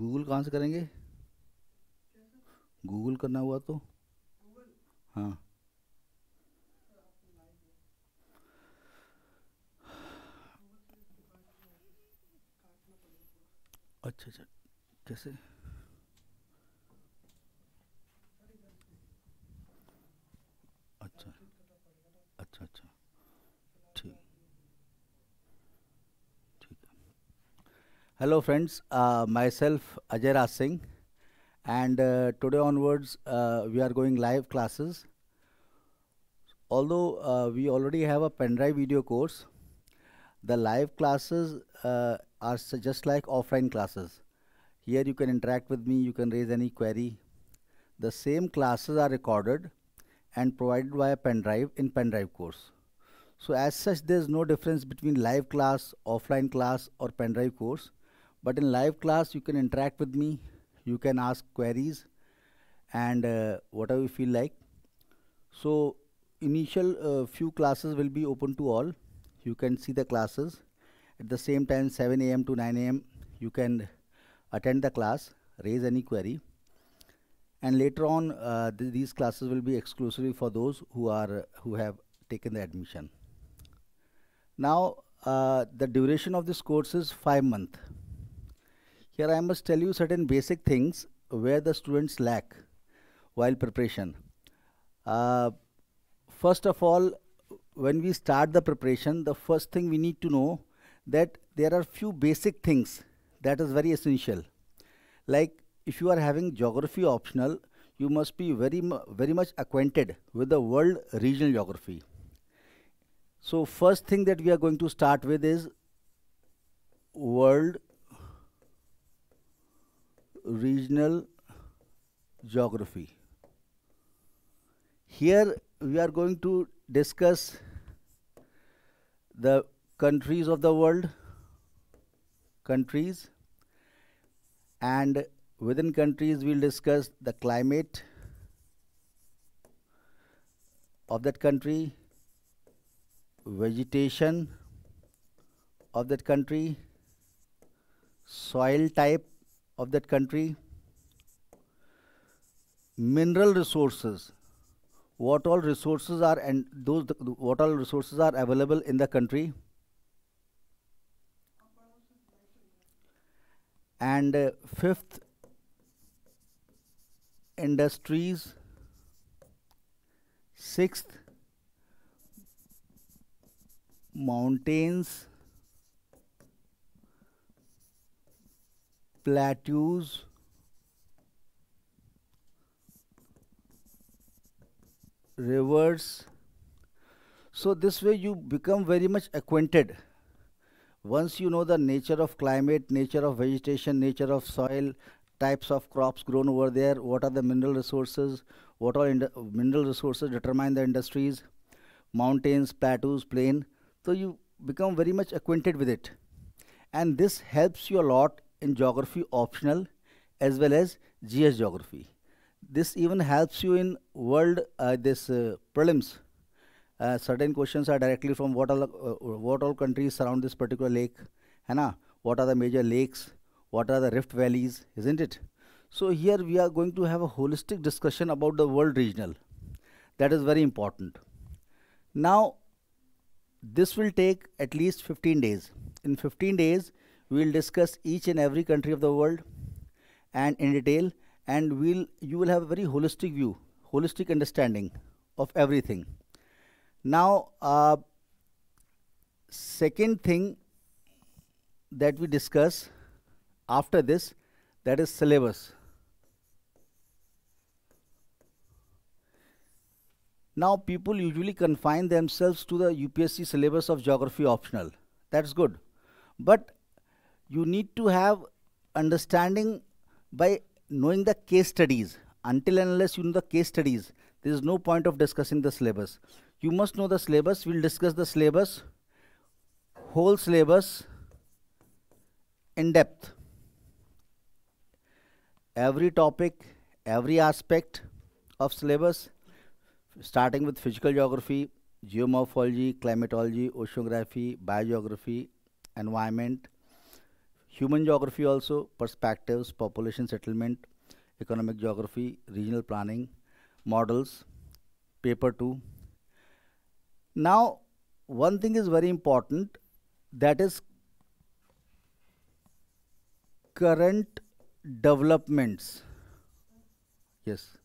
Google कहाँ से करेंगे गूगल करना हुआ तो हाँ अच्छा अच्छा कैसे Hello friends, uh, myself Ajay Raj Singh and uh, today onwards uh, we are going live classes. Although uh, we already have a pendrive video course, the live classes uh, are just like offline classes. Here you can interact with me, you can raise any query. The same classes are recorded and provided via pendrive in pendrive course. So as such there is no difference between live class, offline class or pendrive course but in live class, you can interact with me, you can ask queries and uh, whatever you feel like. So initial uh, few classes will be open to all. You can see the classes. At the same time, 7 a.m. to 9 a.m., you can attend the class, raise any query. And later on, uh, th these classes will be exclusively for those who are who have taken the admission. Now, uh, the duration of this course is five month. Here I must tell you certain basic things where the students lack while preparation. Uh, first of all, when we start the preparation, the first thing we need to know that there are few basic things that is very essential. Like if you are having geography optional, you must be very, mu very much acquainted with the world regional geography. So first thing that we are going to start with is world regional geography. Here we are going to discuss the countries of the world, countries, and within countries we'll discuss the climate of that country, vegetation of that country, soil type of that country, mineral resources, what all resources are and those what all resources are available in the country, and uh, fifth, industries, sixth, mountains. plateaus rivers so this way you become very much acquainted once you know the nature of climate nature of vegetation nature of soil types of crops grown over there what are the mineral resources what are mineral resources determine the industries mountains plateaus plain so you become very much acquainted with it and this helps you a lot in geography optional as well as GS geography. This even helps you in world uh, this uh, prelims. Uh, certain questions are directly from what all uh, what all countries surround this particular lake, Hana? What are the major lakes? What are the rift valleys? Isn't it? So here we are going to have a holistic discussion about the world regional. That is very important. Now, this will take at least 15 days. In 15 days, we'll discuss each and every country of the world and in detail and we'll you will have a very holistic view holistic understanding of everything now uh, second thing that we discuss after this that is syllabus now people usually confine themselves to the UPSC syllabus of geography optional that's good but you need to have understanding by knowing the case studies. Until and unless you know the case studies, there is no point of discussing the syllabus. You must know the syllabus. We'll discuss the syllabus, whole syllabus in depth. Every topic, every aspect of syllabus, starting with physical geography, geomorphology, climatology, oceanography, biogeography, environment, human geography also, perspectives, population settlement, economic geography, regional planning, models, paper 2. Now, one thing is very important that is current developments. Yes.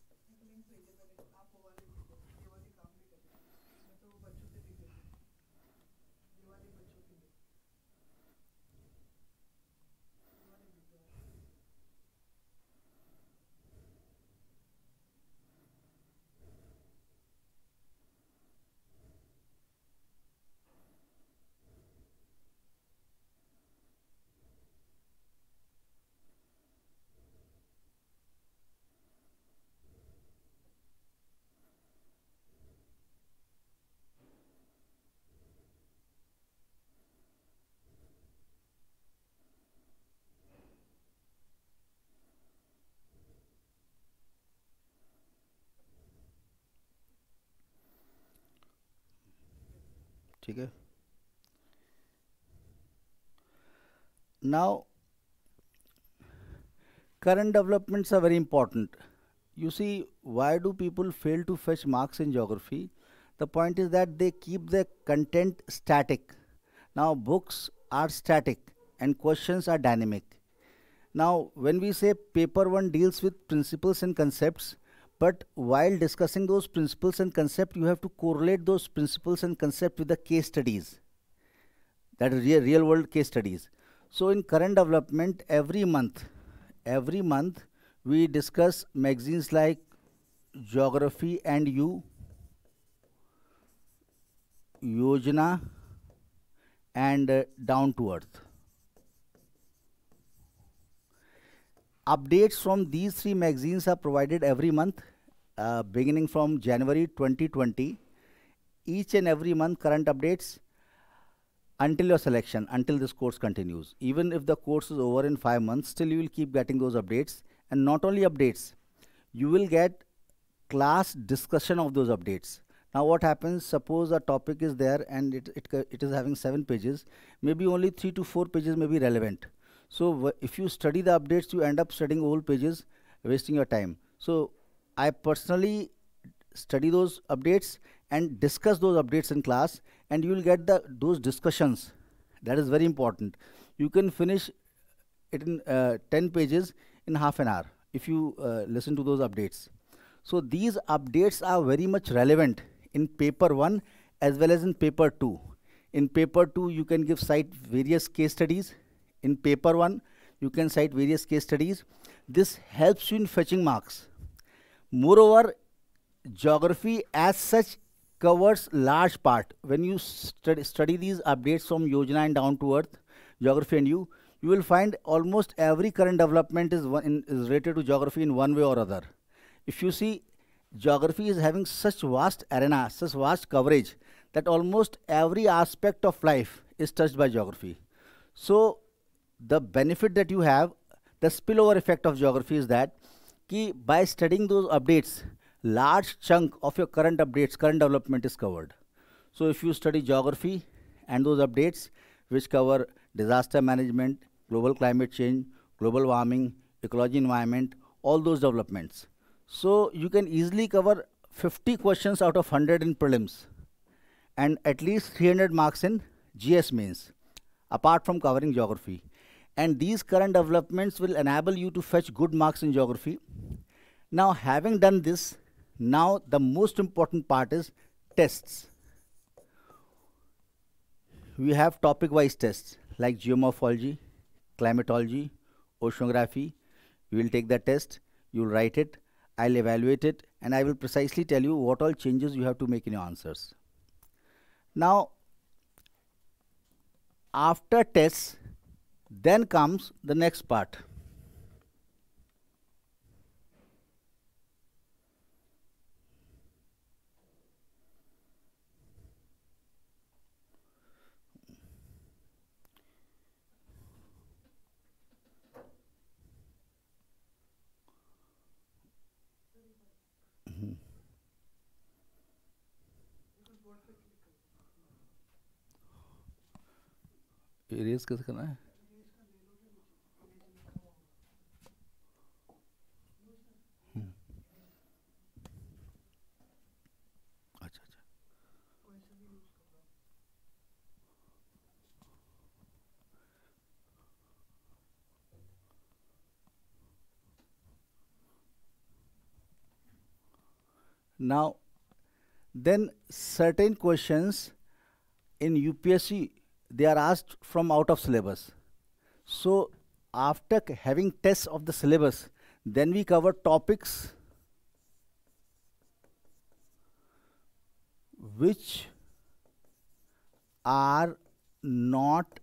now current developments are very important you see why do people fail to fetch marks in geography the point is that they keep the content static now books are static and questions are dynamic now when we say paper 1 deals with principles and concepts but while discussing those principles and concepts, you have to correlate those principles and concepts with the case studies, that is real, real world case studies. So in current development, every month, every month we discuss magazines like Geography and You, Yojana and uh, Down to Earth. Updates from these three magazines are provided every month uh, beginning from January 2020, each and every month current updates until your selection, until this course continues. Even if the course is over in five months, still you will keep getting those updates. And not only updates, you will get class discussion of those updates. Now what happens, suppose a topic is there and it, it, it is having seven pages, maybe only three to four pages may be relevant. So if you study the updates, you end up studying all pages, wasting your time. So I personally study those updates and discuss those updates in class and you will get the those discussions that is very important you can finish it in uh, 10 pages in half an hour if you uh, listen to those updates so these updates are very much relevant in paper 1 as well as in paper 2 in paper 2 you can give cite various case studies in paper 1 you can cite various case studies this helps you in fetching marks Moreover, geography as such covers large part. When you study, study these updates from Yojana and down to earth, geography and you, you will find almost every current development is, one in, is related to geography in one way or other. If you see, geography is having such vast arena, such vast coverage that almost every aspect of life is touched by geography. So the benefit that you have, the spillover effect of geography is that कि by studying those updates, large chunk of your current updates, current development is covered. So if you study geography and those updates which cover disaster management, global climate change, global warming, ecology environment, all those developments. So you can easily cover 50 questions out of 100 in prelims and at least 300 marks in GS mains apart from covering geography and these current developments will enable you to fetch good marks in geography. Now having done this, now the most important part is tests. We have topic-wise tests like geomorphology, climatology, oceanography. You will take the test, you will write it, I'll evaluate it, and I will precisely tell you what all changes you have to make in your answers. Now, after tests, then comes the next part. Erase कैसे करना है Now, then certain questions in UPSC, they are asked from out of syllabus. So after having tests of the syllabus, then we cover topics which are not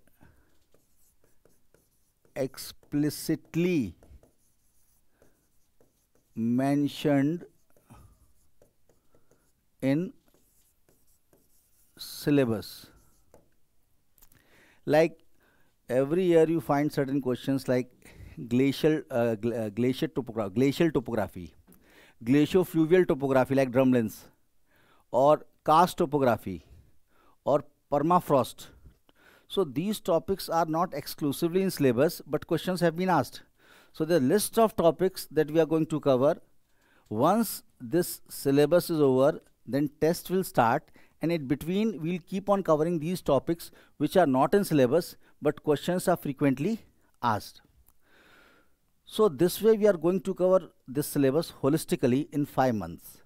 explicitly mentioned in syllabus. Like every year you find certain questions like glacial, uh, gl uh, glacier topogra glacial topography, glaciofluvial topography like drumlins, or karst topography, or permafrost. So these topics are not exclusively in syllabus, but questions have been asked. So the list of topics that we are going to cover, once this syllabus is over, then test will start and in between we'll keep on covering these topics which are not in syllabus but questions are frequently asked. So this way we are going to cover this syllabus holistically in 5 months.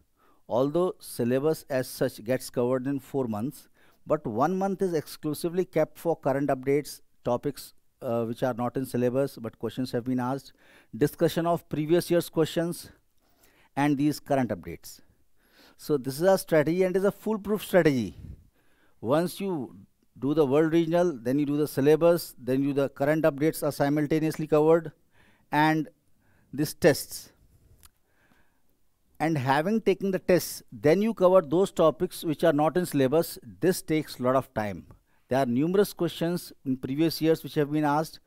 Although syllabus as such gets covered in 4 months but 1 month is exclusively kept for current updates, topics uh, which are not in syllabus but questions have been asked, discussion of previous year's questions and these current updates. So this is a strategy and is a foolproof strategy. Once you do the world regional, then you do the syllabus, then you the current updates are simultaneously covered and these tests. And having taken the tests, then you cover those topics which are not in syllabus. This takes a lot of time. There are numerous questions in previous years which have been asked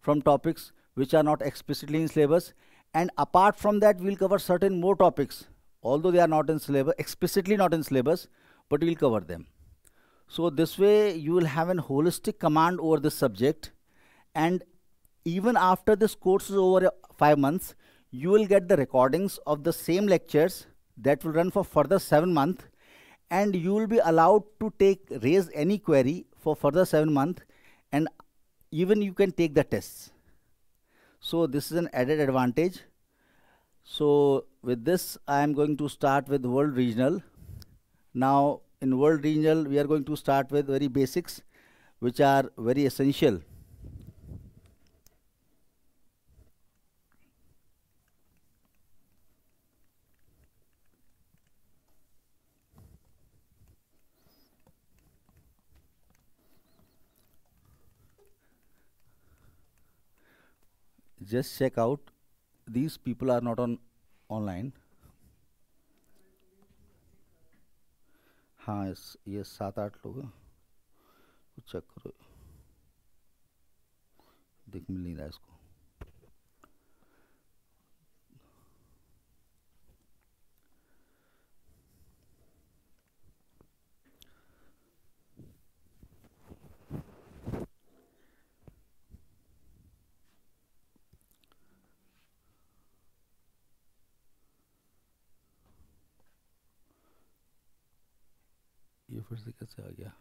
from topics which are not explicitly in syllabus. And apart from that, we'll cover certain more topics although they are not in syllabus, explicitly not in syllabus, but we'll cover them. So this way you will have an holistic command over this subject and even after this course is over five months, you will get the recordings of the same lectures that will run for further seven months and you will be allowed to take raise any query for further seven months and even you can take the tests. So this is an added advantage so with this, I am going to start with World Regional. Now in World Regional, we are going to start with very basics, which are very essential. Just check out these people are not on online हाँ yes ये सात आठ लोग check करो देख मिल नहीं रहा इसको फिर से कैसे आ गया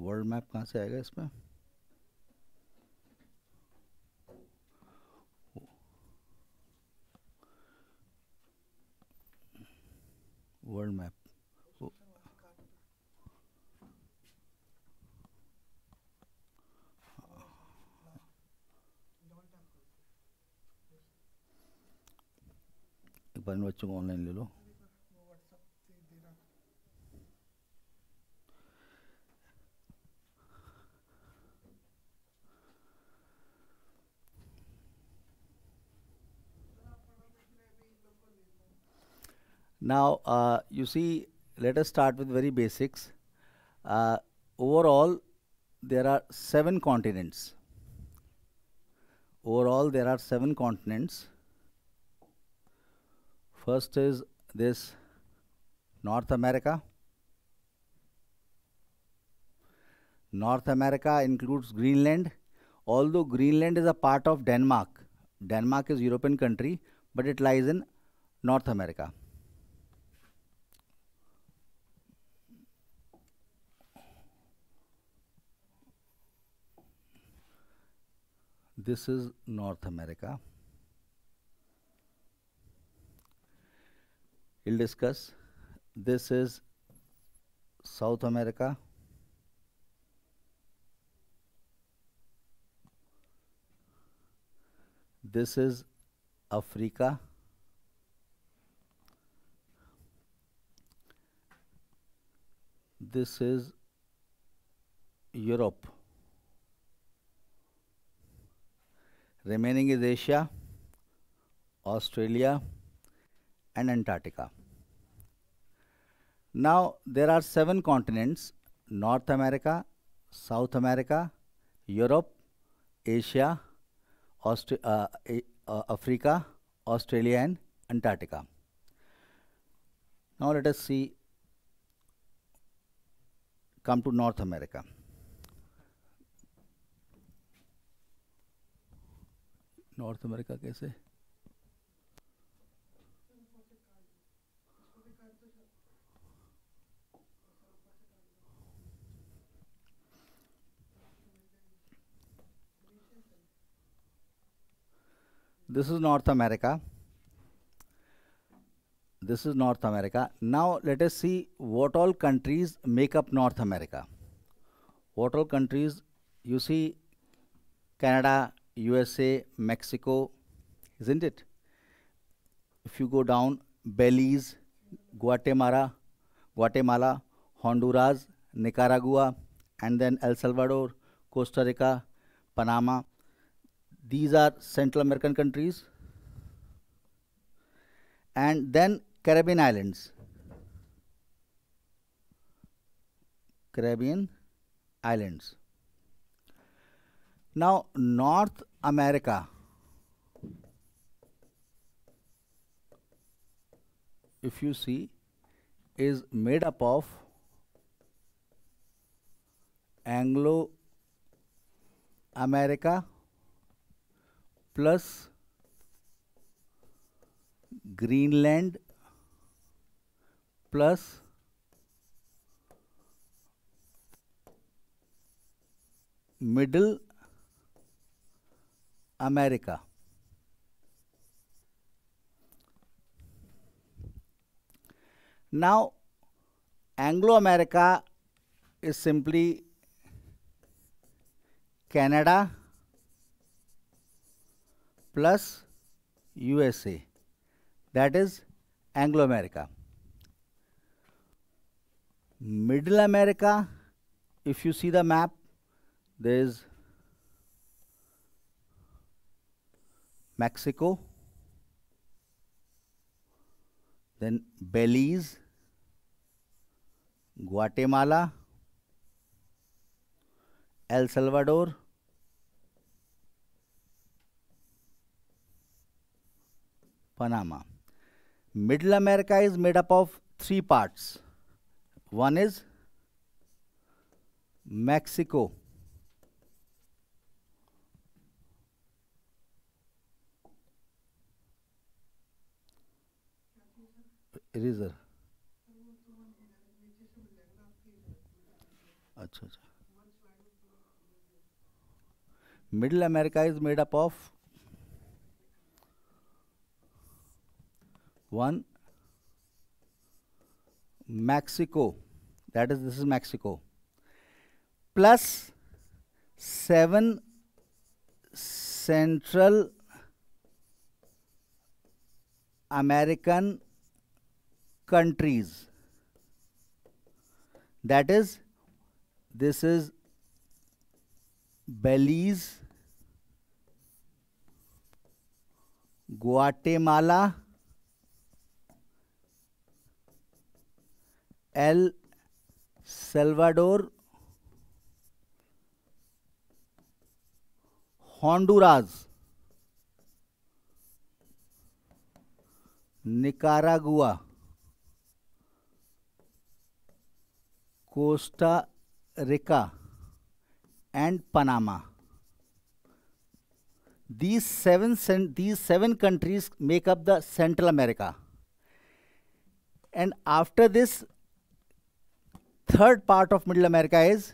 वर्ल्ड मैप कहाँ से आएगा इसमें बच्चों को ऑनलाइन ले लो Now, uh, you see, let us start with very basics. Uh, overall, there are seven continents. Overall, there are seven continents. First is this North America. North America includes Greenland. Although Greenland is a part of Denmark, Denmark is European country, but it lies in North America. This is North America. we'll discuss. This is South America. This is Africa. This is Europe. Remaining is Asia, Australia and Antarctica. Now there are seven continents North America, South America, Europe, Asia, uh, uh, Africa, Australia and Antarctica. Now let us see, come to North America. North America how? this is North America. This is North America. Now let us see what all countries make up North America. What all countries you see Canada, USA, Mexico, isn't it? If you go down, Belize, Guatemala, Guatemala, Honduras, Nicaragua, and then El Salvador, Costa Rica, Panama. These are Central American countries. And then Caribbean Islands. Caribbean Islands. Now, North America. If you see, is made up of Anglo America plus Greenland plus Middle America. Now, Anglo America is simply Canada, plus USA that is Anglo America. Middle America, if you see the map, there is Mexico, then Belize, Guatemala, El Salvador, Panama. Middle America is made up of three parts. One is Mexico. Eraser. Middle America is made up of One, Mexico, that is, this is Mexico, plus 7 Central American countries. That is, this is Belize, Guatemala, El Salvador Honduras Nicaragua Costa Rica and Panama. These seven, these seven countries make up the Central America. And after this, third part of Middle America is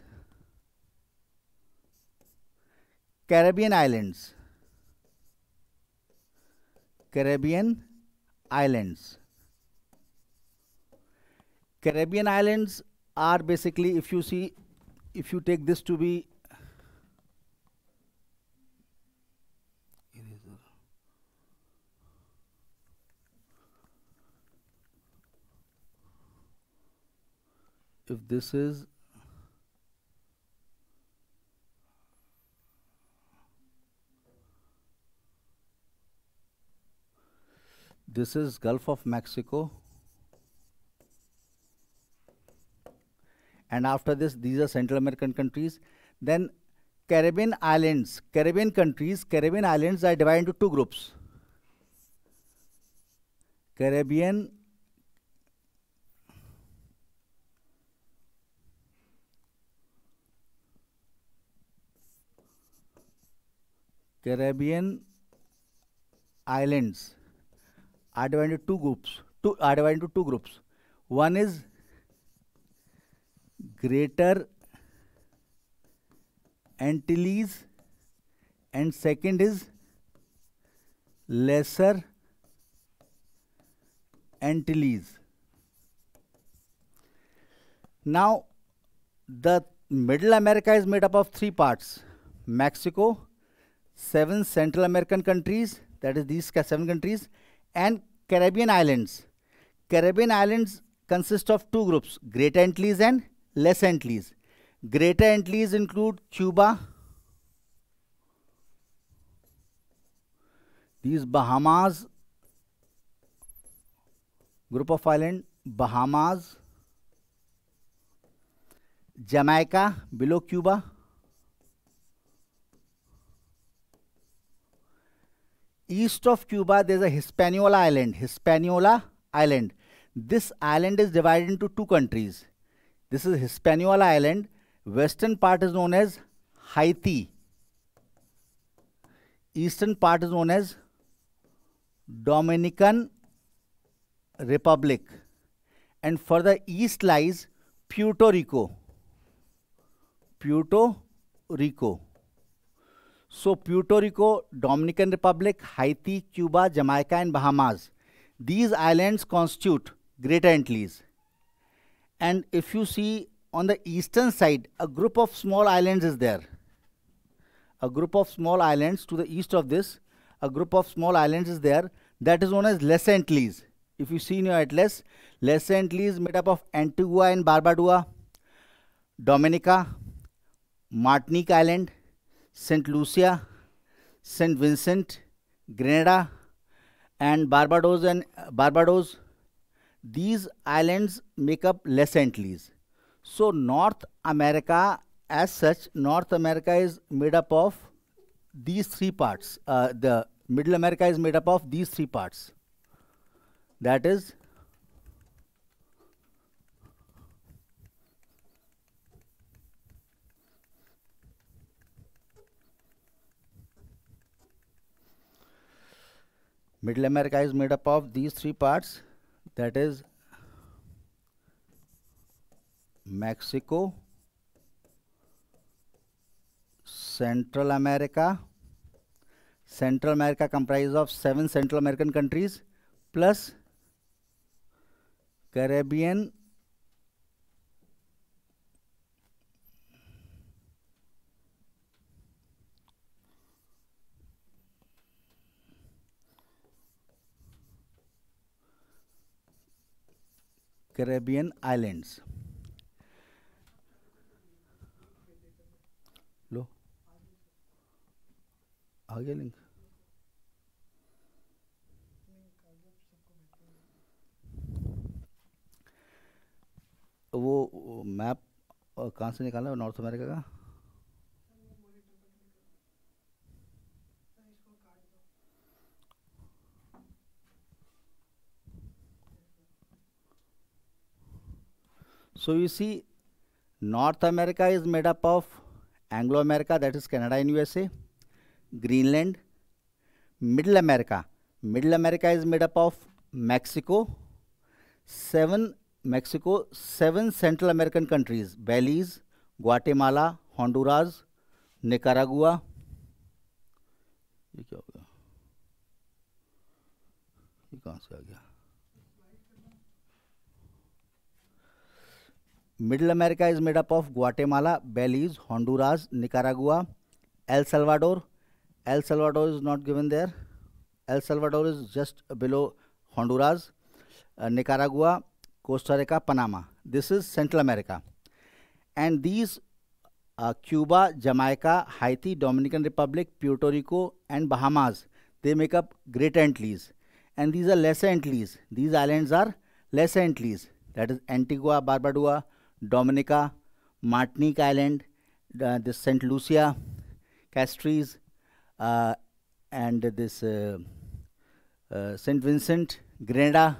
Caribbean islands. Caribbean islands. Caribbean islands are basically, if you see, if you take this to be if this is this is Gulf of Mexico and after this these are Central American countries then Caribbean islands Caribbean countries Caribbean islands are divided into two groups Caribbean Caribbean islands are divided into two groups. Two are divided into two groups. One is Greater Antilles, and second is Lesser Antilles. Now, the Middle America is made up of three parts Mexico, seven Central American countries, that is these seven countries, and Caribbean islands. Caribbean islands consist of two groups, Greater Antilles and Less Antilles. Greater Antilles include Cuba, these Bahamas, group of island, Bahamas, Jamaica below Cuba, east of Cuba, there's a Hispaniola Island. Hispaniola Island. This island is divided into two countries. This is Hispaniola Island. Western part is known as Haiti. Eastern part is known as Dominican Republic. And further east lies Puerto Rico. Puerto Rico. So Puerto Rico, Dominican Republic, Haiti, Cuba, Jamaica and Bahamas. These islands constitute Greater Antilles. And if you see on the eastern side, a group of small islands is there. A group of small islands to the east of this, a group of small islands is there that is known as Lesser Antilles. If you see in your atlas, Lesser Antilles made up of Antigua and Barbadoa, Dominica, Martinique Island, St. Lucia, St. Vincent, Grenada, and Barbados and uh, Barbados. These islands make up Les Antilles. So North America, as such, North America is made up of these three parts. Uh, the Middle America is made up of these three parts. That is Middle America is made up of these three parts that is Mexico, Central America. Central America comprises of seven Central American countries plus Caribbean Caribbean islands लो आ गया link वो map कहाँ से निकाला North America का So you see, North America is made up of Anglo America, that is Canada and USA, Greenland, Middle America. Middle America is made up of Mexico, seven Mexico, seven Central American countries, Belize, Guatemala, Honduras, Nicaragua. ये क्या हो गया ये कहाँ से आ गया Middle America is made up of Guatemala, Belize, Honduras, Nicaragua, El Salvador. El Salvador is not given there. El Salvador is just below Honduras, uh, Nicaragua, Costa Rica, Panama. This is Central America. And these uh, Cuba, Jamaica, Haiti, Dominican Republic, Puerto Rico, and Bahamas, they make up Greater Antilles. And these are Lesser Antilles. These islands are Lesser Antilles. That is Antigua, Barbados, Dominica, Martinique Island, the St. Lucia, Castries, uh, and this uh, uh St. Vincent, Grenada,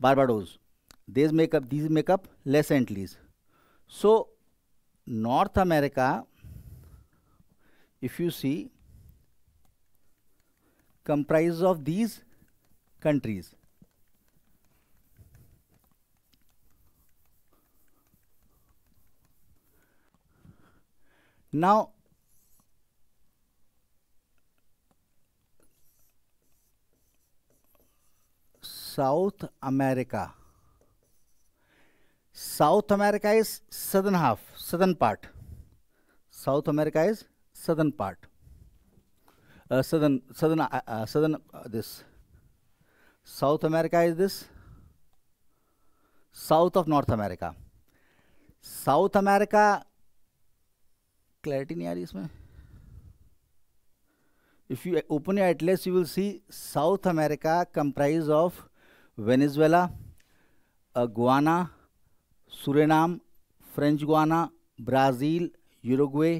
Barbados. These make up these make up less Antilles. So North America, if you see, comprises of these countries. Now, South America. South America is southern half, southern part. South America is southern part. Uh, southern, southern, uh, uh, southern. Uh, this South America is this south of North America. South America clarity नहीं आ रही इसमें if you open your atlas you will see south america comprise of venezuela uh, guiana suriname french guiana brazil uruguay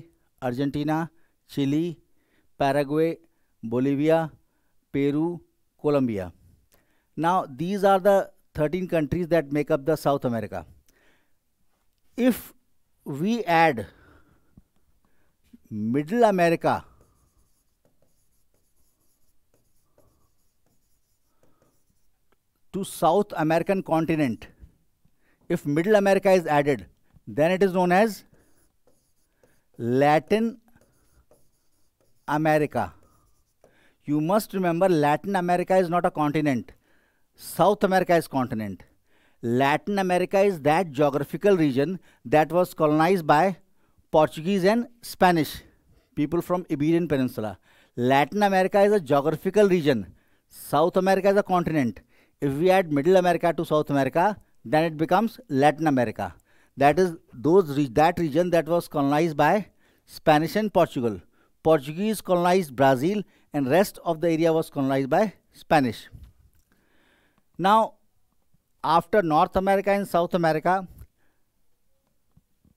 argentina chile paraguay bolivia peru colombia now these are the 13 countries that make up the south america if we add middle America to South American continent, if middle America is added, then it is known as Latin America. You must remember Latin America is not a continent. South America is continent. Latin America is that geographical region that was colonized by Portuguese and Spanish, people from Iberian Peninsula. Latin America is a geographical region. South America is a continent. If we add Middle America to South America, then it becomes Latin America. That is those re that region that was colonized by Spanish and Portugal. Portuguese colonized Brazil and rest of the area was colonized by Spanish. Now, after North America and South America,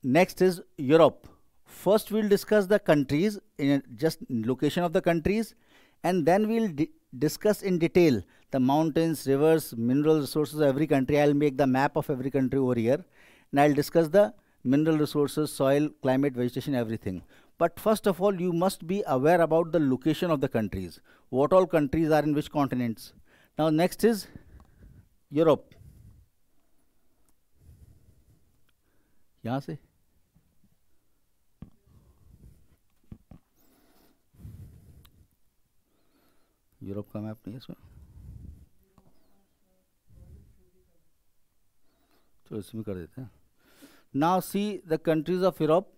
Next is Europe. First, we'll discuss the countries, in just location of the countries, and then we'll discuss in detail the mountains, rivers, mineral resources of every country. I'll make the map of every country over here, and I'll discuss the mineral resources, soil, climate, vegetation, everything. But first of all, you must be aware about the location of the countries. What all countries are in which continents. Now, next is Europe. यहाँ से Europe का map नहीं है इसमें तो इसमें कर देते हैं now see the countries of Europe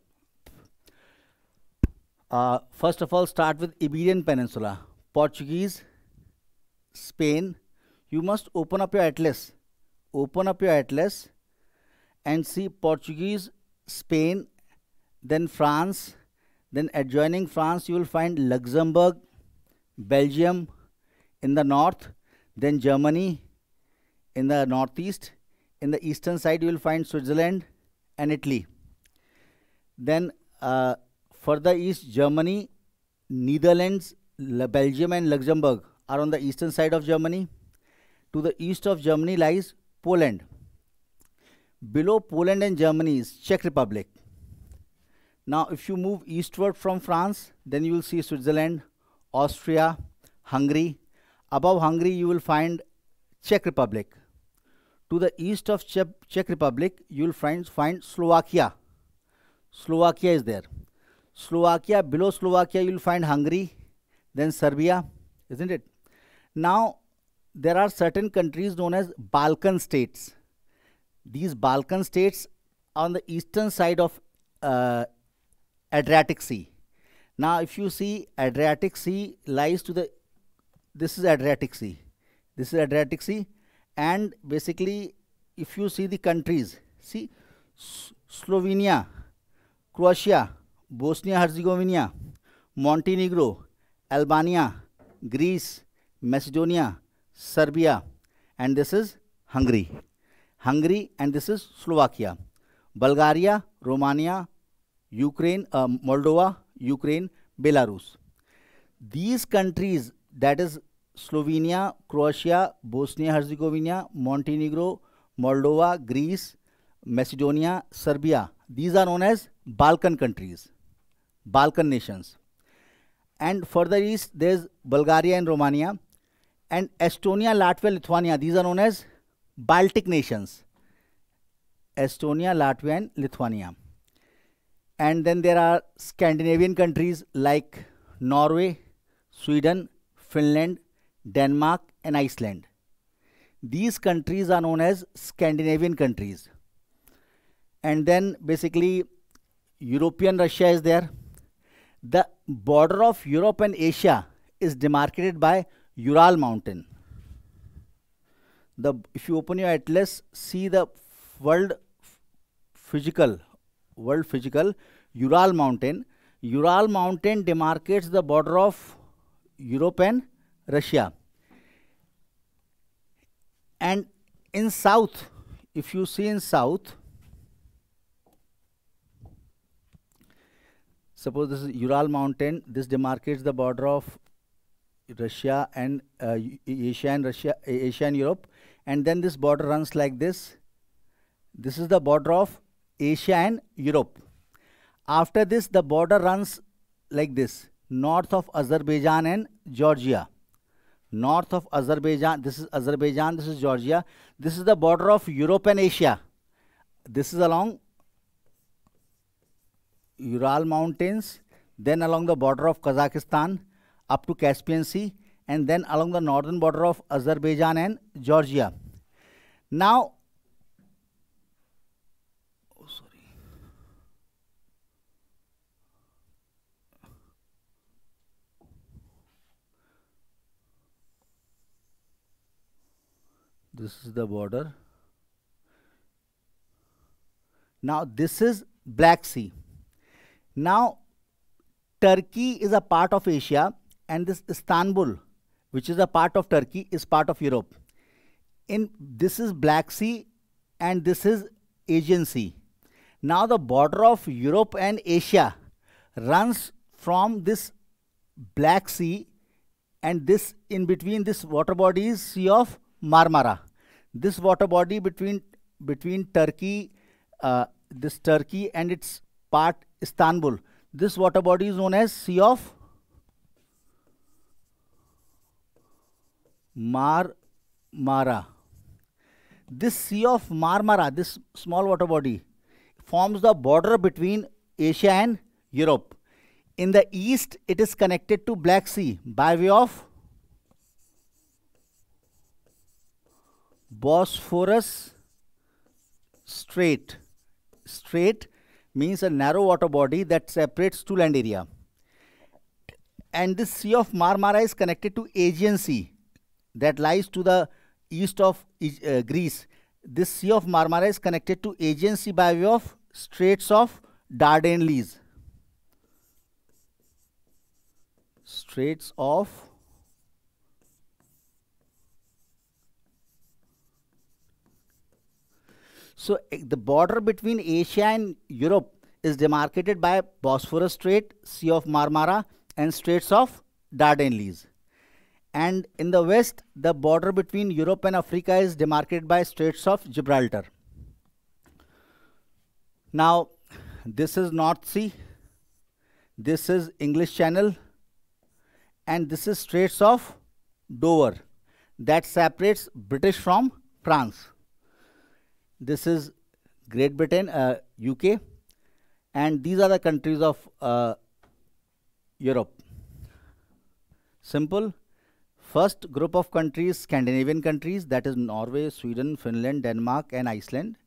first of all start with Iberian peninsula Portuguese Spain you must open up your atlas open up your atlas and see Portuguese Spain then France then adjoining France you will find Luxembourg Belgium in the north, then Germany, in the northeast, in the eastern side you will find Switzerland and Italy. Then uh, further east, Germany, Netherlands, La Belgium and Luxembourg are on the eastern side of Germany. To the east of Germany lies Poland. Below Poland and Germany is Czech Republic. Now if you move eastward from France, then you will see Switzerland, Austria, Hungary, Above Hungary, you will find Czech Republic. To the east of che Czech Republic, you will find, find Slovakia. Slovakia is there. Slovakia, below Slovakia, you will find Hungary, then Serbia, isn't it? Now, there are certain countries known as Balkan states. These Balkan states on the eastern side of uh, Adriatic Sea. Now, if you see, Adriatic Sea lies to the this is Adriatic Sea. This is Adriatic Sea and basically if you see the countries, see S Slovenia, Croatia, Bosnia-Herzegovina, Montenegro, Albania, Greece, Macedonia, Serbia and this is Hungary. Hungary and this is Slovakia. Bulgaria, Romania, Ukraine, uh, Moldova, Ukraine, Belarus. These countries that is Slovenia Croatia Bosnia Herzegovina Montenegro Moldova Greece Macedonia Serbia these are known as Balkan countries Balkan nations and further east there is Bulgaria and Romania and Estonia Latvia Lithuania these are known as Baltic nations Estonia Latvia and Lithuania and then there are Scandinavian countries like Norway Sweden Finland, Denmark and Iceland. These countries are known as Scandinavian countries. And then basically European Russia is there. The border of Europe and Asia is demarcated by Ural mountain. The, if you open your atlas, see the world physical, world physical Ural mountain. Ural mountain demarcates the border of Europe and Russia. And in south, if you see in south, suppose this is Ural mountain, this demarcates the border of Russia and uh, Asia and Russia, Asia and Europe, and then this border runs like this. This is the border of Asia and Europe. After this, the border runs like this north of Azerbaijan and Georgia. North of Azerbaijan, this is Azerbaijan, this is Georgia. This is the border of Europe and Asia. This is along Ural Mountains, then along the border of Kazakhstan up to Caspian Sea, and then along the northern border of Azerbaijan and Georgia. Now, this is the border now this is black sea now turkey is a part of asia and this istanbul which is a part of turkey is part of europe in this is black sea and this is asian sea now the border of europe and asia runs from this black sea and this in between this water body is sea of Marmara. This water body between between Turkey, uh, this Turkey and its part Istanbul. This water body is known as Sea of Marmara. This Sea of Marmara, this small water body, forms the border between Asia and Europe. In the east, it is connected to Black Sea by way of Bosphorus strait. Strait means a narrow water body that separates two land area. And this Sea of Marmara is connected to Aegean Sea that lies to the east of uh, Greece. This Sea of Marmara is connected to Aegean Sea by way of Straits of Dardanelles. Straits of So eh, the border between Asia and Europe is demarcated by Bosphorus Strait, Sea of Marmara and Straits of Dardanelles. And in the west, the border between Europe and Africa is demarcated by Straits of Gibraltar. Now, this is North Sea, this is English Channel, and this is Straits of Dover that separates British from France this is Great Britain, uh, UK, and these are the countries of uh, Europe. Simple. First group of countries, Scandinavian countries, that is Norway, Sweden, Finland, Denmark, and Iceland.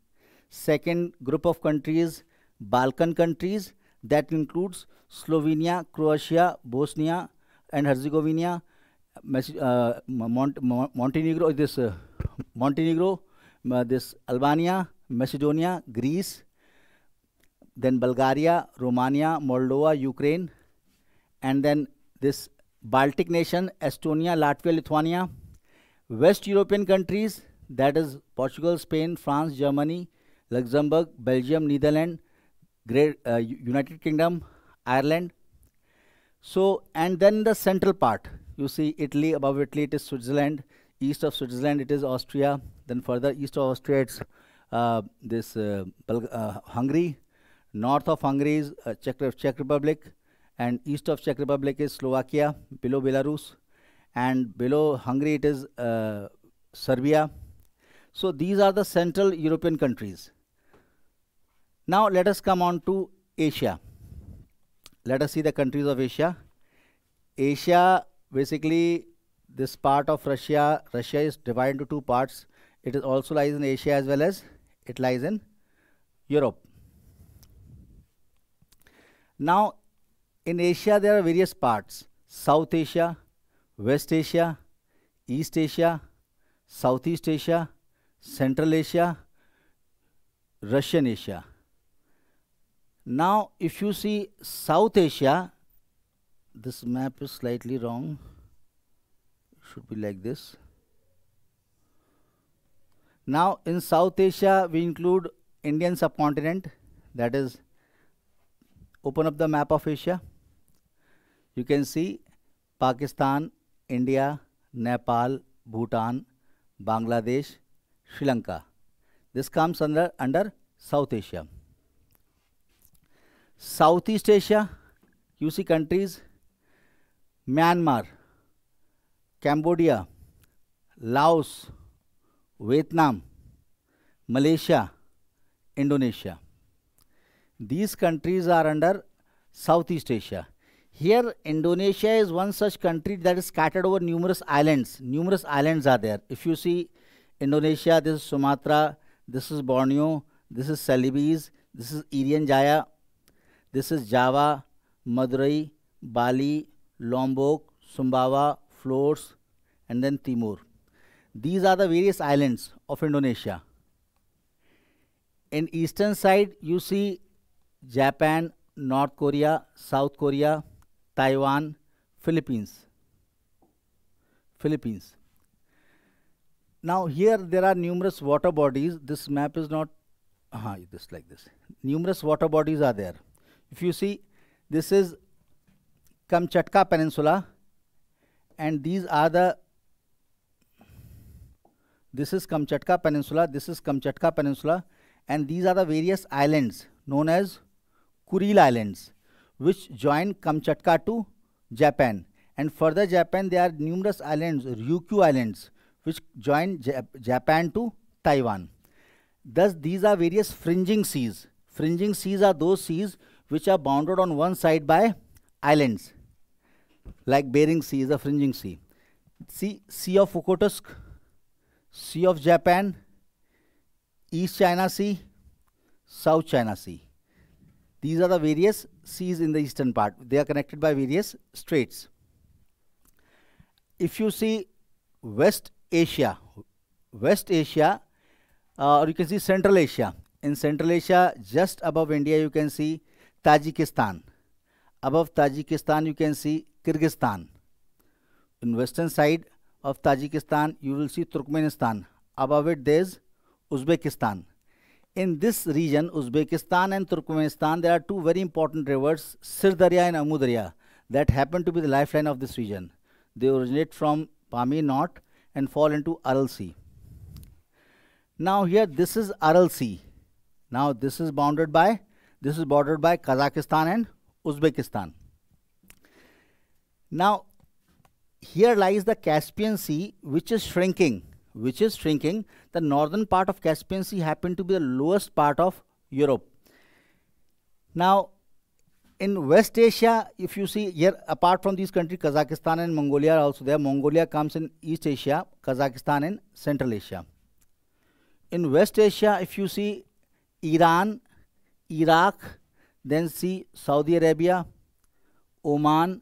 Second group of countries, Balkan countries, that includes Slovenia, Croatia, Bosnia and Herzegovina, uh, Mont Mont Montenegro, this uh, Montenegro, this Albania, Macedonia, Greece, then Bulgaria, Romania, Moldova, Ukraine, and then this Baltic nation, Estonia, Latvia, Lithuania, West European countries, that is Portugal, Spain, France, Germany, Luxembourg, Belgium, Netherlands, Great, uh, United Kingdom, Ireland. So, and then the central part, you see Italy, above Italy it is Switzerland, east of Switzerland it is Austria. Then further east of Austria it's uh, this uh, uh Hungary. North of Hungary is uh, Czech, Czech Republic, and east of Czech Republic is Slovakia. Below Belarus, and below Hungary it is uh, Serbia. So these are the Central European countries. Now let us come on to Asia. Let us see the countries of Asia. Asia basically this part of Russia, Russia is divided into two parts. It is also lies in Asia as well as it lies in Europe. Now, in Asia, there are various parts. South Asia, West Asia, East Asia, Southeast Asia, Central Asia, Russian Asia. Now, if you see South Asia, this map is slightly wrong should be like this. Now in South Asia we include Indian subcontinent that is open up the map of Asia. You can see Pakistan, India, Nepal, Bhutan, Bangladesh, Sri Lanka. This comes under, under South Asia. Southeast Asia, you see countries Myanmar, Cambodia, Laos, Vietnam, Malaysia, Indonesia. These countries are under Southeast Asia. Here, Indonesia is one such country that is scattered over numerous islands. Numerous islands are there. If you see Indonesia, this is Sumatra, this is Borneo, this is Celebes, this is Irian Jaya, this is Java, Madurai, Bali, Lombok, Sumbawa, Flores, and then Timor. These are the various islands of Indonesia. In eastern side, you see Japan, North Korea, South Korea, Taiwan, Philippines. Philippines. Now here there are numerous water bodies. This map is not uh -huh, this like this. Numerous water bodies are there. If you see, this is Kamchatka Peninsula, and these are the this is Kamchatka Peninsula, this is Kamchatka Peninsula, and these are the various islands known as Kuril Islands, which join Kamchatka to Japan. And further Japan, there are numerous islands, Ryukyu Islands, which join Jap Japan to Taiwan. Thus, these are various fringing seas. Fringing seas are those seas which are bounded on one side by islands, like Bering Sea is a fringing sea. See, Sea of Okhotsk Sea of Japan, East China Sea, South China Sea. These are the various seas in the eastern part. They are connected by various straits. If you see West Asia, West Asia, uh, or you can see Central Asia. In Central Asia, just above India, you can see Tajikistan. Above Tajikistan, you can see Kyrgyzstan. In western side, of Tajikistan, you will see Turkmenistan. Above it, there is Uzbekistan. In this region, Uzbekistan and Turkmenistan, there are two very important rivers, Sirdarya and Amudarya, that happen to be the lifeline of this region. They originate from Pamir North and fall into Aral Sea. Now here, this is Aral Sea. Now this is bounded by, this is bordered by Kazakhstan and Uzbekistan. Now here lies the Caspian Sea, which is shrinking, which is shrinking. The northern part of Caspian Sea happened to be the lowest part of Europe. Now, in West Asia, if you see here, apart from these countries, Kazakhstan and Mongolia are also there. Mongolia comes in East Asia, Kazakhstan in Central Asia. In West Asia, if you see Iran, Iraq, then see Saudi Arabia, Oman,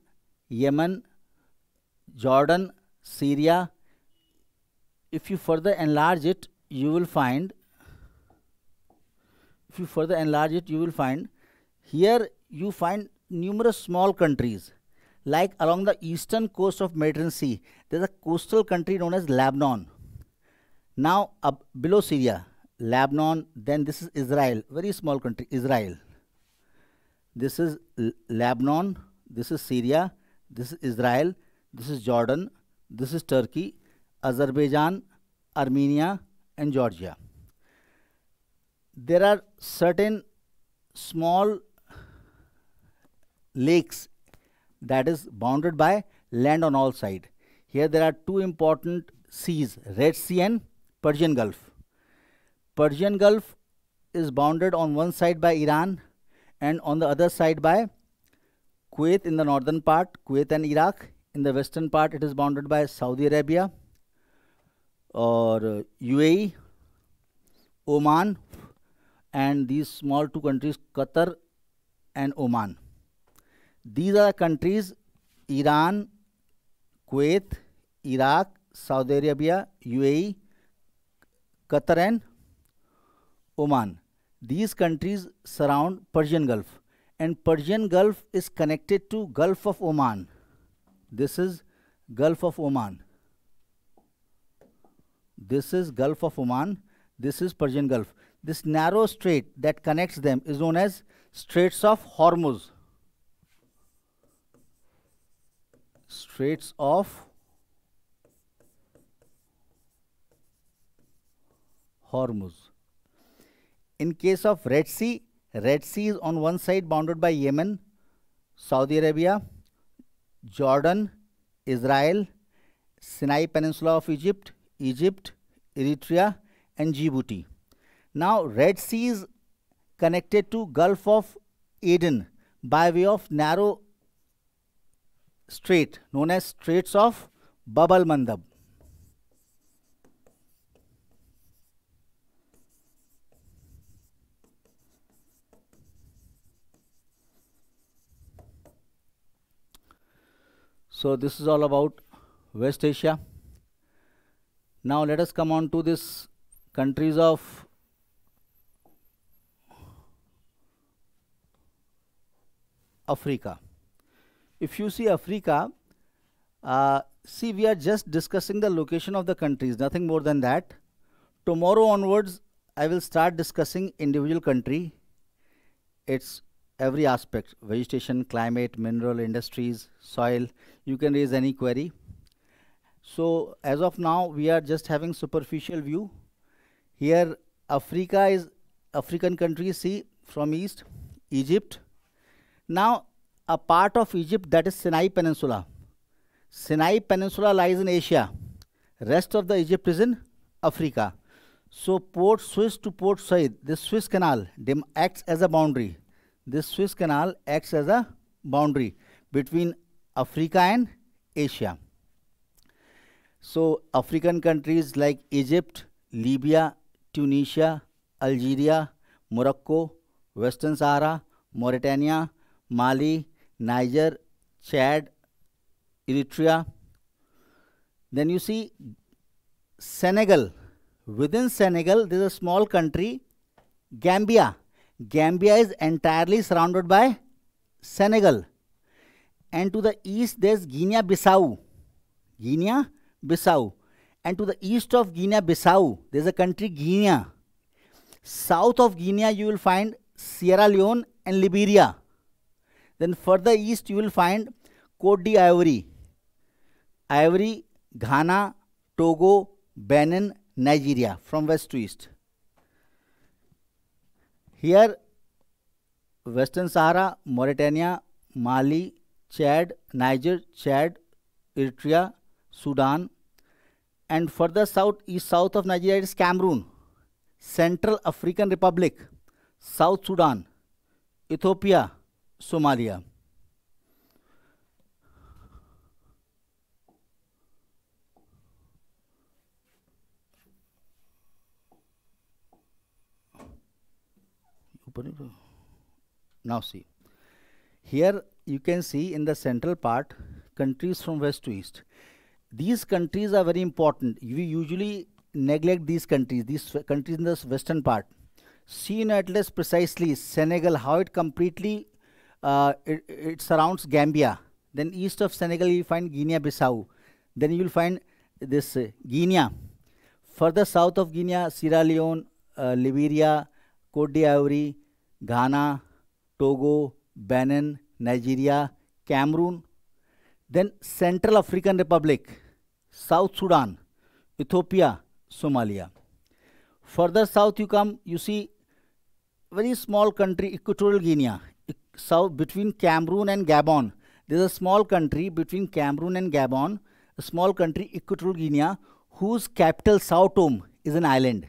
Yemen, Jordan, Syria. If you further enlarge it, you will find, if you further enlarge it, you will find, here you find numerous small countries. Like along the eastern coast of Mediterranean Sea, there is a coastal country known as Lebanon. Now, up below Syria, Lebanon, then this is Israel, very small country, Israel. This is L Lebanon, this is Syria, this is Israel, this is Jordan, this is Turkey, Azerbaijan, Armenia and Georgia. There are certain small lakes that is bounded by land on all sides. Here there are two important seas, Red Sea and Persian Gulf. Persian Gulf is bounded on one side by Iran and on the other side by Kuwait in the northern part, Kuwait and Iraq, in the western part, it is bounded by Saudi Arabia or UAE, Oman, and these small two countries, Qatar and Oman. These are countries Iran, Kuwait, Iraq, Saudi Arabia, UAE, Qatar and Oman. These countries surround Persian Gulf and Persian Gulf is connected to Gulf of Oman this is Gulf of Oman. This is Gulf of Oman. This is Persian Gulf. This narrow strait that connects them is known as Straits of Hormuz. Straits of Hormuz. In case of Red Sea, Red Sea is on one side bounded by Yemen, Saudi Arabia, Jordan, Israel, Sinai Peninsula of Egypt, Egypt, Eritrea and Djibouti. Now Red Sea is connected to Gulf of Aden by way of narrow strait known as Straits of Bab al-Mandab. So this is all about West Asia. Now let us come on to this countries of Africa. If you see Africa, uh, see we are just discussing the location of the countries, nothing more than that. Tomorrow onwards, I will start discussing individual country, its every aspect vegetation climate mineral industries soil you can raise any query so as of now we are just having superficial view here africa is african countries see from east egypt now a part of egypt that is sinai peninsula sinai peninsula lies in asia rest of the egypt is in africa so port swiss to port said this swiss canal acts as a boundary this Swiss Canal acts as a boundary between Africa and Asia. So African countries like Egypt, Libya, Tunisia, Algeria, Morocco, Western Sahara, Mauritania, Mali, Niger, Chad, Eritrea. Then you see Senegal. Within Senegal, there is a small country, Gambia Gambia is entirely surrounded by Senegal. And to the east, there's Guinea-Bissau. Guinea-Bissau. And to the east of Guinea-Bissau, there's a country, Guinea. South of Guinea, you will find Sierra Leone and Liberia. Then further east, you will find Cote d'Ivoire, Ivory, Ghana, Togo, Benin, Nigeria, from west to east. Here Western Sahara Mauritania Mali Chad Niger Chad Eritrea Sudan and further south east south of Nigeria is Cameroon Central African Republic South Sudan Ethiopia Somalia now see here you can see in the central part countries from west to east these countries are very important We usually neglect these countries these countries in the western part See in atlas precisely senegal how it completely uh, it, it, surrounds gambia then east of senegal you find guinea bissau then you will find this uh, guinea further south of guinea sierra leone uh, liberia cote d'ivoire Ghana, Togo, Benin, Nigeria, Cameroon, then Central African Republic, South Sudan, Ethiopia, Somalia. Further south you come, you see very small country, Equatorial Guinea, south between Cameroon and Gabon. There is a small country between Cameroon and Gabon, a small country, Equatorial Guinea, whose capital, Sao Tome, is an island.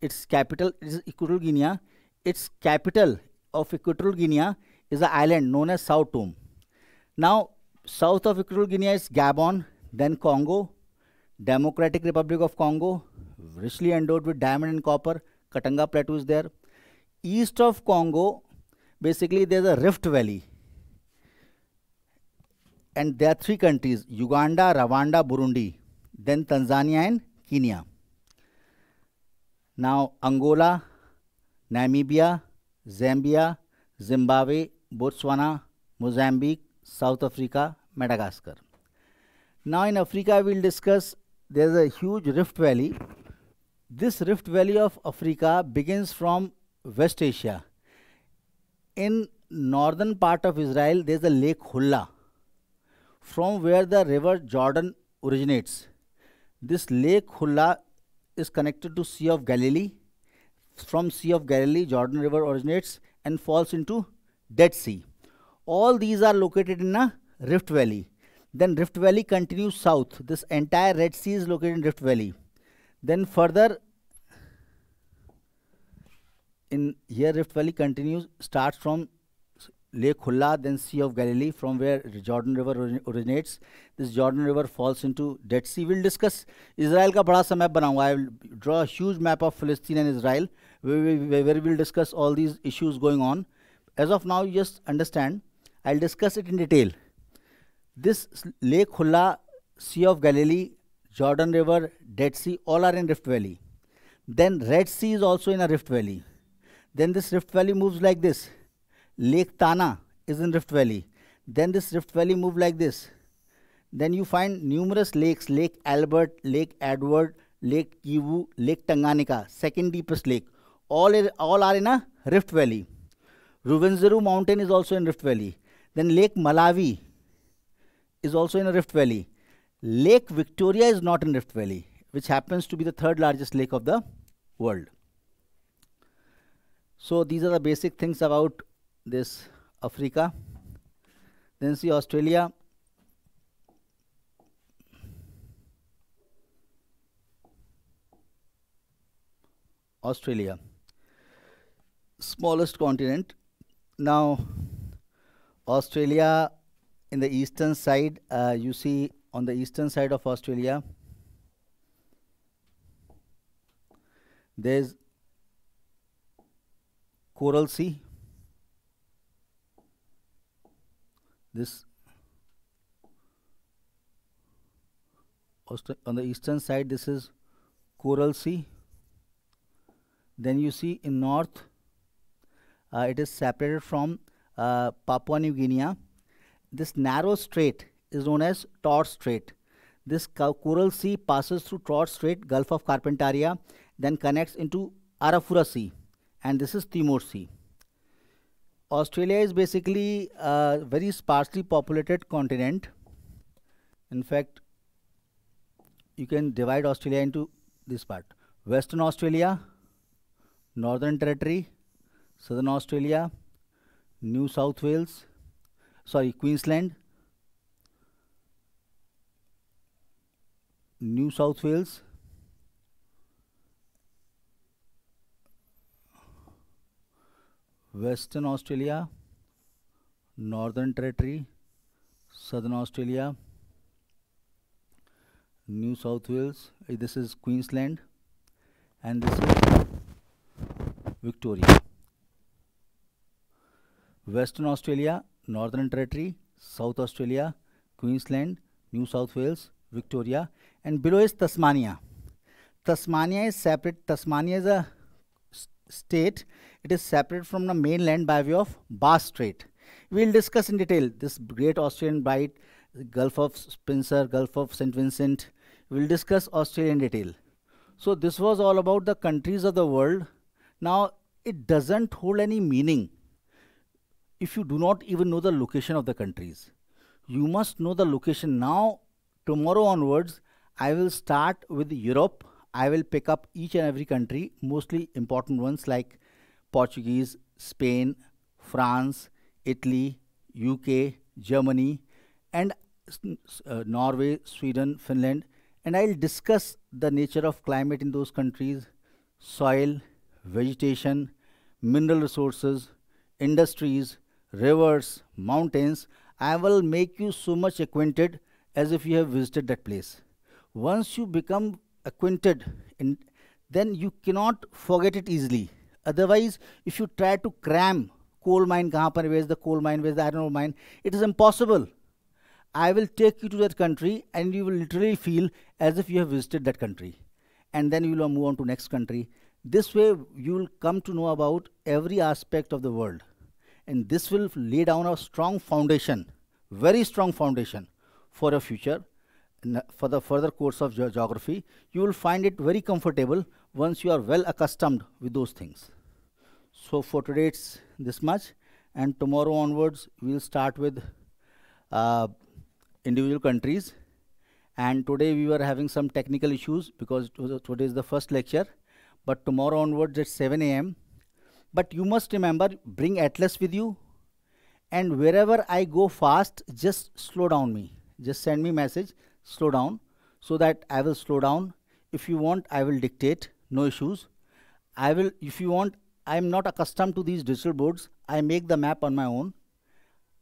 Its capital is Equatorial Guinea its capital of Equatorial Guinea is an island known as Sao Tome. Now, south of Equatorial Guinea is Gabon, then Congo, Democratic Republic of Congo, richly endowed with diamond and copper. Katanga Plateau is there. East of Congo, basically there's a Rift Valley. And there are three countries, Uganda, Rwanda, Burundi, then Tanzania and Kenya. Now, Angola, Namibia, Zambia, Zimbabwe, Botswana, Mozambique, South Africa, Madagascar. Now in Africa we will discuss there is a huge rift valley. This rift valley of Africa begins from West Asia. In northern part of Israel there is a lake Hulla from where the river Jordan originates. This lake Hulla is connected to Sea of Galilee from Sea of Galilee, Jordan River originates and falls into Dead Sea. All these are located in a rift valley. Then Rift Valley continues south. This entire Red Sea is located in Rift Valley. Then further in here Rift Valley continues, starts from Lake Hulla, then Sea of Galilee, from where Jordan River originates. This Jordan River falls into Dead Sea. We'll discuss Israel का बड़ा I will draw a huge map of Palestine and Israel where we will discuss all these issues going on. As of now, you just understand. I'll discuss it in detail. This Lake Hulla, Sea of Galilee, Jordan River, Dead Sea, all are in Rift Valley. Then Red Sea is also in a Rift Valley. Then this Rift Valley moves like this. Lake Tana is in Rift Valley. Then this Rift Valley moves like this. Then you find numerous lakes, Lake Albert, Lake Edward, Lake Kivu, Lake Tanganyika, second deepest lake all, all are in a Rift Valley. Ruwenzuru mountain is also in Rift Valley. Then Lake Malawi is also in a Rift Valley. Lake Victoria is not in Rift Valley, which happens to be the third largest lake of the world. So these are the basic things about this Africa. Then see Australia. Australia smallest continent. Now, Australia in the eastern side, uh, you see on the eastern side of Australia, there's Coral Sea. This on the eastern side, this is Coral Sea. Then you see in north, uh, it is separated from uh, Papua New Guinea. This narrow strait is known as Torres Strait. This Coral Sea passes through Torres Strait, Gulf of Carpentaria, then connects into Arafura Sea, and this is Timor Sea. Australia is basically a very sparsely populated continent. In fact, you can divide Australia into this part. Western Australia, Northern Territory, Southern Australia, New South Wales, sorry, Queensland, New South Wales, Western Australia, Northern Territory, Southern Australia, New South Wales, this is Queensland, and this is Victoria. Western Australia, Northern Territory, South Australia, Queensland, New South Wales, Victoria, and below is Tasmania. Tasmania is separate. Tasmania is a state. It is separate from the mainland by way of Bass Strait. We will discuss in detail this great Australian bight, Gulf of Spencer, Gulf of St. Vincent. We will discuss Australia in detail. So this was all about the countries of the world. Now it doesn't hold any meaning if you do not even know the location of the countries. You must know the location now. Tomorrow onwards, I will start with Europe. I will pick up each and every country, mostly important ones like Portuguese, Spain, France, Italy, UK, Germany, and uh, Norway, Sweden, Finland. And I'll discuss the nature of climate in those countries, soil, vegetation, mineral resources, industries, rivers, mountains, I will make you so much acquainted as if you have visited that place. Once you become acquainted, in, then you cannot forget it easily. Otherwise, if you try to cram coal mine, kahan where is the coal mine, where is the iron ore mine, it is impossible. I will take you to that country and you will literally feel as if you have visited that country. And then you will move on to next country. This way, you will come to know about every aspect of the world and this will lay down a strong foundation, very strong foundation for your future. For the further course of geography, you will find it very comfortable once you are well accustomed with those things. So for today it's this much and tomorrow onwards we will start with uh, individual countries and today we were having some technical issues because today is the first lecture but tomorrow onwards at 7 a.m. But you must remember, bring atlas with you. And wherever I go fast, just slow down me. Just send me message, slow down, so that I will slow down. If you want, I will dictate, no issues. I will, if you want, I am not accustomed to these digital boards. I make the map on my own.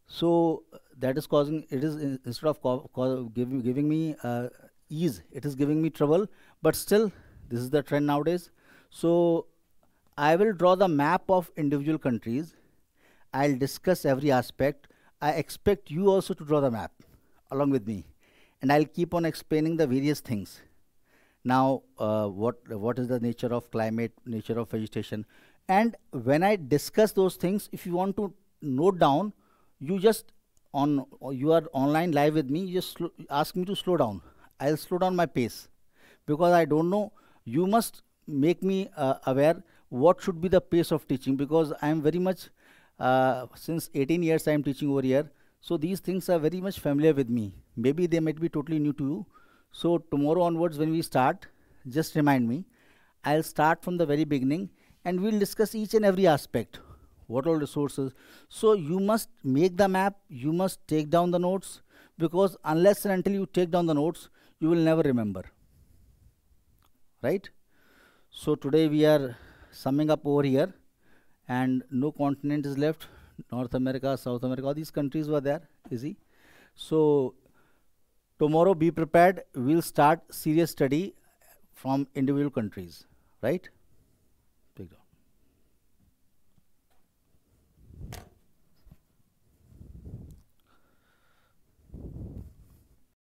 So uh, that is causing, it is instead of giving, giving me uh, ease, it is giving me trouble. But still, this is the trend nowadays. So I will draw the map of individual countries. I'll discuss every aspect. I expect you also to draw the map along with me. And I'll keep on explaining the various things. Now, uh, what, what is the nature of climate, nature of vegetation? And when I discuss those things, if you want to note down, you just on you are online live with me. You just ask me to slow down. I'll slow down my pace because I don't know. You must make me uh, aware what should be the pace of teaching because I am very much uh, since 18 years I am teaching over here so these things are very much familiar with me maybe they might be totally new to you so tomorrow onwards when we start just remind me I'll start from the very beginning and we'll discuss each and every aspect what all resources so you must make the map you must take down the notes because unless and until you take down the notes you will never remember right so today we are summing up over here and no continent is left north america south america all these countries were there easy so tomorrow be prepared we'll start serious study from individual countries right